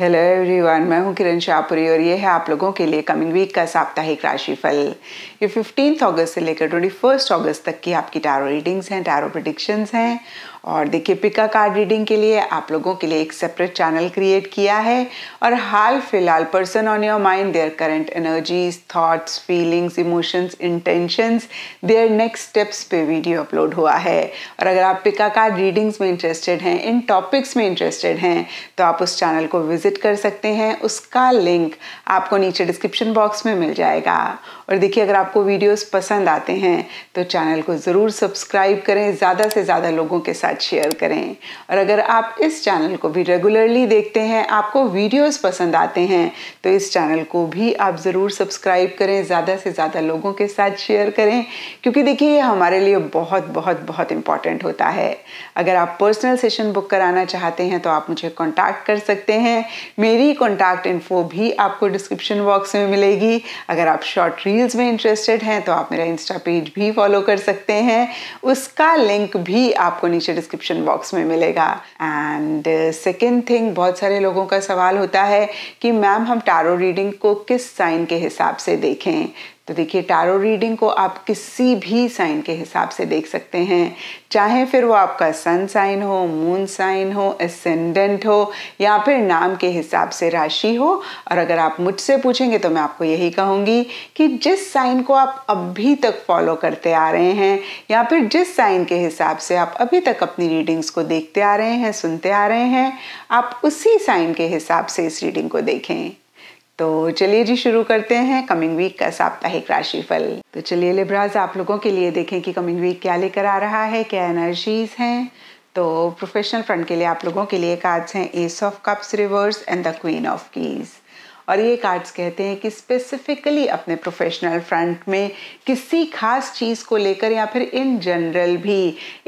hello everyone मैं हूं किरण शाहपुरी और ये है आप लोगों के लिए कमिंग वीक का साप्ताहिक राशिफल ये फिफ्टीन अगस्त से लेकर ट्वेंटी फर्स्ट अगस्त तक की आपकी टैरो रीडिंग्स हैं टैरो प्रडिक्शंस हैं और देखिए पिका कार्ड रीडिंग के लिए आप लोगों के लिए एक सेपरेट चैनल क्रिएट किया है और हाल फिलहाल person on your mind their current energies thoughts feelings emotions intentions their next steps पे वीडियो अपलोड हुआ है और अगर आप पिका कार्ड रीडिंग्स में इंटरेस्टेड हैं इन टॉपिक्स में इंटरेस्टेड हैं तो आप उस चैनल को विजिट कर सकते हैं उसका लिंक आपको नीचे डिस्क्रिप्शन बॉक्स में मिल जाएगा और देखिए अगर आपको वीडियोज़ पसंद आते हैं तो चैनल को ज़रूर सब्सक्राइब करें ज़्यादा से ज़्यादा लोगों के साथ साथ शेयर करें और अगर आप इस चैनल को भी रेगुलरली देखते हैं आपको वीडियोस पसंद आते हैं तो इस चैनल को भी आप ज़रूर सब्सक्राइब करें ज़्यादा से ज़्यादा लोगों के साथ शेयर करें क्योंकि देखिए ये हमारे लिए बहुत बहुत बहुत इम्पॉर्टेंट होता है अगर आप पर्सनल सेशन बुक कराना चाहते हैं तो आप मुझे कॉन्टैक्ट कर सकते हैं मेरी कॉन्टैक्ट इन्फो भी आपको डिस्क्रिप्शन बॉक्स में मिलेगी अगर आप शॉर्ट रील्स में इंटरेस्टेड हैं तो आप मेरा इंस्टा पेज भी फॉलो कर सकते हैं उसका लिंक भी आपको नीचे डिस्क्रिप्शन बॉक्स में मिलेगा एंड सेकेंड थिंग बहुत सारे लोगों का सवाल होता है कि मैम हम टारो रीडिंग को किस साइन के हिसाब से देखें तो देखिए टारो रीडिंग को आप किसी भी साइन के हिसाब से देख सकते हैं चाहे फिर वो आपका सन साइन हो मून साइन हो एसेंडेंट हो या फिर नाम के हिसाब से राशि हो और अगर आप मुझसे पूछेंगे तो मैं आपको यही कहूँगी कि जिस साइन को आप अभी तक फॉलो करते आ रहे हैं या फिर जिस साइन के हिसाब से आप अभी तक अपनी रीडिंग्स को देखते आ रहे हैं सुनते आ रहे हैं आप उसी साइन के हिसाब से इस रीडिंग को देखें तो चलिए जी शुरू करते हैं कमिंग वीक का साप्ताहिक राशिफल तो चलिए लिब्राज आप लोगों के लिए देखें कि कमिंग वीक क्या लेकर आ रहा है क्या एनर्जीज हैं तो प्रोफेशनल फ्रंट के लिए आप लोगों के लिए कार्ड्स हैं ace of cups reverse and the queen of keys और ये कार्ड्स कहते हैं कि स्पेसिफिकली अपने प्रोफेशनल फ्रंट में किसी खास चीज़ को लेकर या फिर इन जनरल भी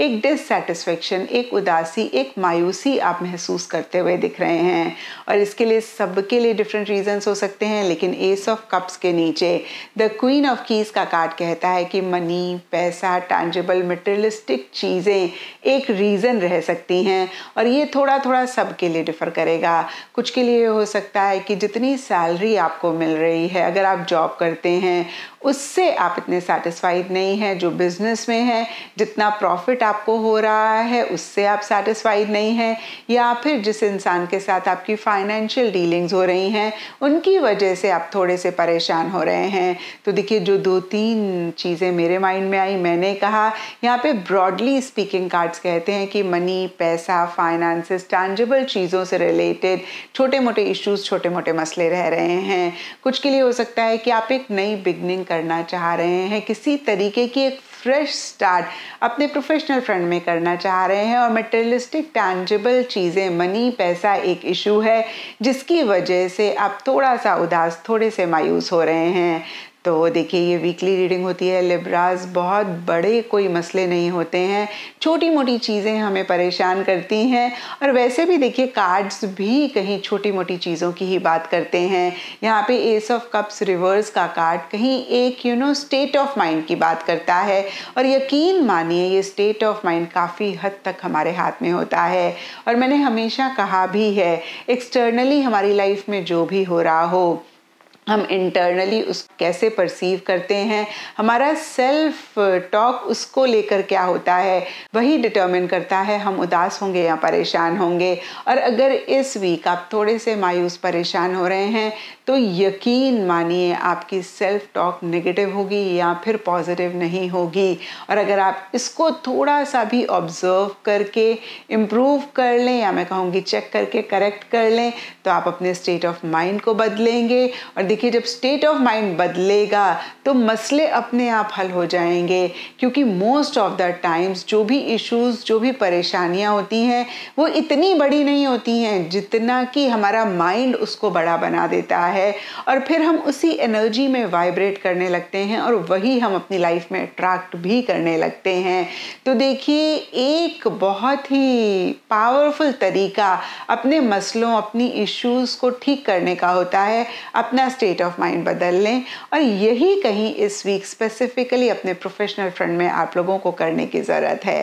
एक डिससेटिस्फेक्शन एक उदासी एक मायूसी आप महसूस करते हुए दिख रहे हैं और इसके लिए सबके लिए डिफरेंट रीजंस हो सकते हैं लेकिन एस ऑफ कप्स के नीचे द क्वीन ऑफ कीज का कार्ड कहता है कि मनी पैसा टैंजेबल मटेरियलिस्टिक चीज़ें एक रीज़न रह सकती हैं और ये थोड़ा थोड़ा सबके लिए डिफर करेगा कुछ के लिए हो सकता है कि जितनी सैलरी आपको मिल रही है अगर आप जॉब करते हैं उससे आप इतने सेटिस्फाइड नहीं हैं जो बिजनेस में हैं जितना प्रॉफिट आपको हो रहा है उससे आप सेटिस्फाइड नहीं हैं या फिर जिस इंसान के साथ आपकी फाइनेंशियल डीलिंग्स हो रही हैं उनकी वजह से आप थोड़े से परेशान हो रहे हैं तो देखिए जो दो तीन चीज़ें मेरे माइंड में आई मैंने कहा यहाँ पे ब्रॉडली स्पीकिंग कार्ड्स कहते हैं कि मनी पैसा फाइनेंसिस टैंजबल चीज़ों से रिलेटेड छोटे मोटे इश्यूज छोटे मोटे मसले रह रहे हैं कुछ के लिए हो सकता है कि आप एक नई बिगनिंग करना चाह रहे हैं किसी तरीके की एक फ्रेश स्टार्ट अपने प्रोफेशनल फ्रंट में करना चाह रहे हैं और मटेरियलिस्टिक टैंजेबल चीज़ें मनी पैसा एक इशू है जिसकी वजह से आप थोड़ा सा उदास थोड़े से मायूस हो रहे हैं तो देखिए ये वीकली रीडिंग होती है लिब्राज बहुत बड़े कोई मसले नहीं होते हैं छोटी मोटी चीज़ें हमें परेशान करती हैं और वैसे भी देखिए कार्ड्स भी कहीं छोटी मोटी चीज़ों की ही बात करते हैं यहाँ पे एस ऑफ कप्स रिवर्स का कार्ड कहीं एक you know state of mind की बात करता है और यकीन मानिए ये स्टेट ऑफ माइंड काफ़ी हद तक हमारे हाथ में होता है और मैंने हमेशा कहा भी है एक्सटर्नली हमारी लाइफ में जो भी हो रहा हो हम इंटरनली उस कैसे परसीव करते हैं हमारा सेल्फ टॉक उसको लेकर क्या होता है वही डिटर्मिन करता है हम उदास होंगे या परेशान होंगे और अगर इस वीक आप थोड़े से मायूस परेशान हो रहे हैं तो यकीन मानिए आपकी सेल्फ टॉक नेगेटिव होगी या फिर पॉजिटिव नहीं होगी और अगर आप इसको थोड़ा सा भी ऑब्ज़र्व करके इम्प्रूव कर लें या मैं कहूँगी चेक करके करेक्ट कर लें तो आप अपने स्टेट ऑफ माइंड को बदलेंगे और देखिए जब स्टेट ऑफ माइंड बदलेगा तो मसले अपने आप हल हो जाएंगे क्योंकि मोस्ट ऑफ द टाइम्स जो भी इश्यूज जो भी परेशानियां होती हैं वो इतनी बड़ी नहीं होती हैं जितना कि हमारा माइंड उसको बड़ा बना देता है और फिर हम उसी एनर्जी में वाइब्रेट करने लगते हैं और वही हम अपनी लाइफ में अट्रैक्ट भी करने लगते हैं तो देखिए एक बहुत ही पावरफुल तरीका अपने मसलों अपनी इश्यूज़ को ठीक करने का होता है अपना स्टेट ऑफ माइंड बदल लें और यही कहीं इस वीक स्पेसिफिकली अपने प्रोफेशनल फ्रंट में आप लोगों को करने की ज़रूरत है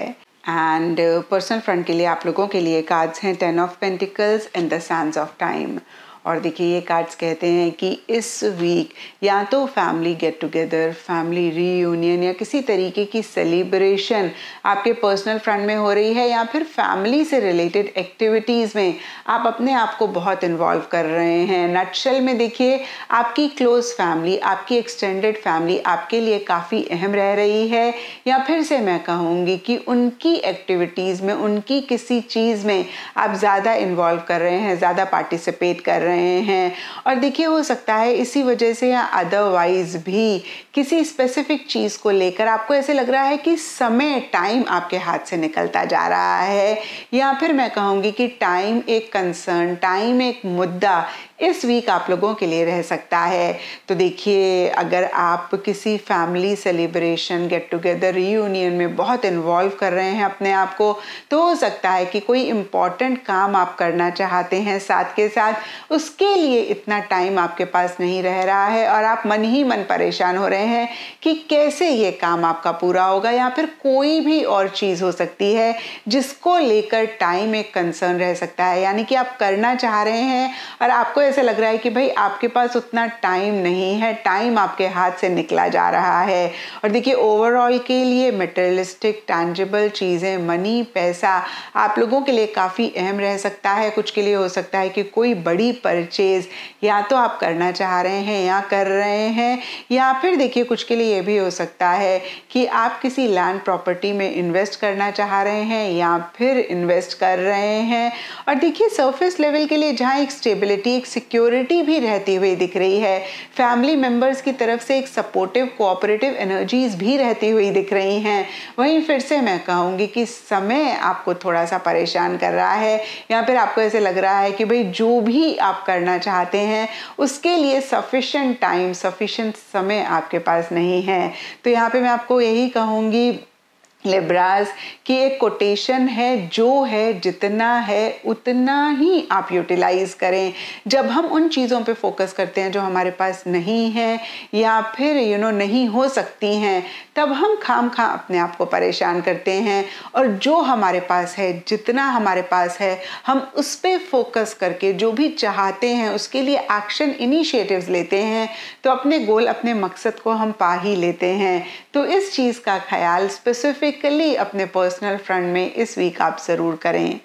एंड पर्सनल फ्रंट के लिए आप लोगों के लिए कार्ड्स हैं ten of pentacles and the sense of time और देखिए ये कार्ड्स कहते हैं कि इस वीक या तो family get together family reunion या किसी तरीके की सेलिब्रेशन आपके पर्सनल फ्रंट में हो रही है या फिर फैमिली से रिलेटेड एक्टिविटीज़ में आप अपने आप को बहुत इन्वॉल्व कर रहे हैं नटशल में देखिए आपकी क्लोज फैमिली आपकी एक्सटेंडेड फैमिली आपके लिए काफ़ी अहम रह रही है या फिर से मैं कहूँगी कि उनकी एक्टिविटीज़ में उनकी किसी चीज़ में आप ज़्यादा इन्वॉल्व कर रहे हैं ज़्यादा पार्टिसिपेट कर रहे हैं रहे हैं और देखिए हो सकता है इसी वजह से या अदरवाइज भी किसी स्पेसिफिक चीज़ को लेकर आपको ऐसे लग रहा है कि समय टाइम आपके हाथ से निकलता जा रहा है या फिर मैं कहूँगी कि टाइम एक कंसर्न टाइम एक मुद्दा इस वीक आप लोगों के लिए रह सकता है तो देखिए अगर आप किसी family celebration get together reunion में बहुत इन्वॉल्व कर रहे हैं अपने आप को तो हो सकता है कि कोई इम्पॉर्टेंट काम आप करना चाहते हैं साथ के साथ उस उसके लिए इतना टाइम आपके पास नहीं रह रहा है और आप मन ही मन परेशान हो रहे हैं कि कैसे ये काम आपका पूरा होगा या फिर कोई भी और चीज़ हो सकती है जिसको लेकर टाइम एक कंसर्न रह सकता है यानी कि आप करना चाह रहे हैं और आपको ऐसा लग रहा है कि भाई आपके पास उतना टाइम नहीं है टाइम आपके हाथ से निकला जा रहा है और देखिए ओवरऑल के लिए मेटेरियलिस्टिक टैंजेबल चीज़ें मनी पैसा आप लोगों के लिए काफ़ी अहम रह सकता है कुछ के लिए हो सकता है कि कोई बड़ी परचेज या तो आप करना चाह रहे हैं या कर रहे हैं या फिर देखिए कुछ के लिए ये भी हो सकता है कि आप किसी लैंड प्रॉपर्टी में इन्वेस्ट करना चाह रहे हैं या फिर इन्वेस्ट कर रहे हैं और देखिए सरफेस लेवल के लिए जहाँ एक स्टेबिलिटी एक सिक्योरिटी भी रहती हुई दिख रही है फैमिली मेम्बर्स की तरफ से एक सपोर्टिव कोऑपरेटिव एनर्जीज भी रहती हुई दिख रही हैं वहीं फिर से मैं कहूँगी कि समय आपको थोड़ा सा परेशान कर रहा है या फिर आपको ऐसे लग रहा है कि भाई जो भी आप करना चाहते हैं उसके लिए सफिशेंट टाइम सफिशेंट समय आपके पास नहीं है तो यहाँ पे मैं आपको यही कहूँगी लेब्राज की एक कोटेशन है जो है जितना है उतना ही आप यूटिलाइज करें जब हम उन चीज़ों पे फोकस करते हैं जो हमारे पास नहीं है या फिर यू you नो know, नहीं हो सकती हैं तब हम खाम खा अपने आप को परेशान करते हैं और जो हमारे पास है जितना हमारे पास है हम उस पर फोकस करके जो भी चाहते हैं उसके लिए एक्शन इनिशिएटिव्स लेते हैं तो अपने गोल अपने मकसद को हम पा ही लेते हैं तो इस चीज़ का ख्याल स्पेसिफिक स्पेसिफिकली अपने पर्सनल फ्रंट में इस वीक आप ज़रूर करें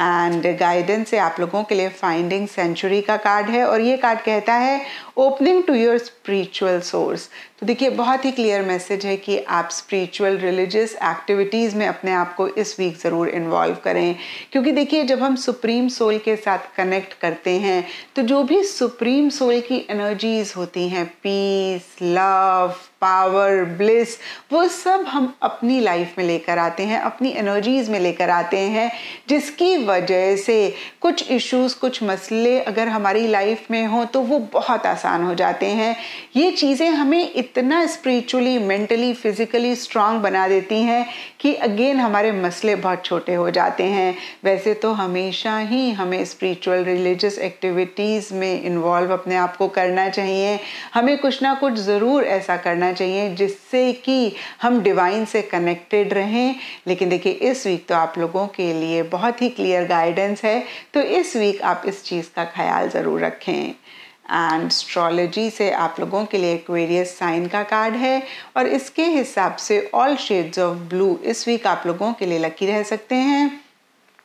एंड गाइडेंस से आप लोगों के लिए फाइंडिंग सेंचुरी का कार्ड है और ये कार्ड कहता है opening to your spiritual source तो देखिए बहुत ही क्लियर मैसेज है कि आप स्पिरिचुअल रिलीजियस एक्टिविटीज़ में अपने आप को इस वीक ज़रूर इन्वॉल्व करें क्योंकि देखिए जब हम सुप्रीम सोल के साथ कनेक्ट करते हैं तो जो भी सुप्रीम सोल की एनर्जीज होती हैं पीस लव पावर ब्लिस वो सब हम अपनी लाइफ में लेकर आते हैं अपनी एनर्जीज़ में लेकर आते हैं जिसकी वजह से कुछ इश्यूज कुछ मसले अगर हमारी लाइफ में हो तो वो बहुत आसान हो जाते हैं ये चीज़ें हमें इतना स्पिरिचुअली मेंटली फिजिकली स्ट्रांग बना देती हैं कि अगेन हमारे मसले बहुत छोटे हो जाते हैं वैसे तो हमेशा ही हमें स्पिरिचुअल रिलीजियस एक्टिविटीज़ में इन्वॉल्व अपने आप को करना चाहिए हमें कुछ ना कुछ ज़रूर ऐसा करना चाहिए जिससे कि हम डिवाइन से कनेक्टेड रहें लेकिन देखिए इस वीक तो आप लोगों के लिए बहुत ही क्लियर क्लियर गाइडेंस है तो इस वीक आप इस चीज़ का ख्याल ज़रूर रखें एंड स्ट्रॉलोजी से आप लोगों के लिए एक्वेरियस साइन का कार्ड है और इसके हिसाब से ऑल शेड्स ऑफ ब्लू इस वीक आप लोगों के लिए लकी रह सकते हैं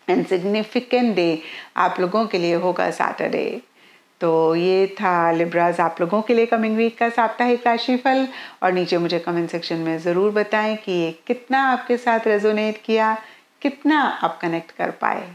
एंड सिग्निफिकेंट डे आप लोगों के लिए होगा सैटरडे तो ये था लिब्राज आप लोगों के लिए कमिंग वीक का साप्ताहिक राशिफल और नीचे मुझे कमेंट सेक्शन में ज़रूर बताएं कि ये कितना आपके साथ रेजोनेट किया कितना आप कनेक्ट कर पाए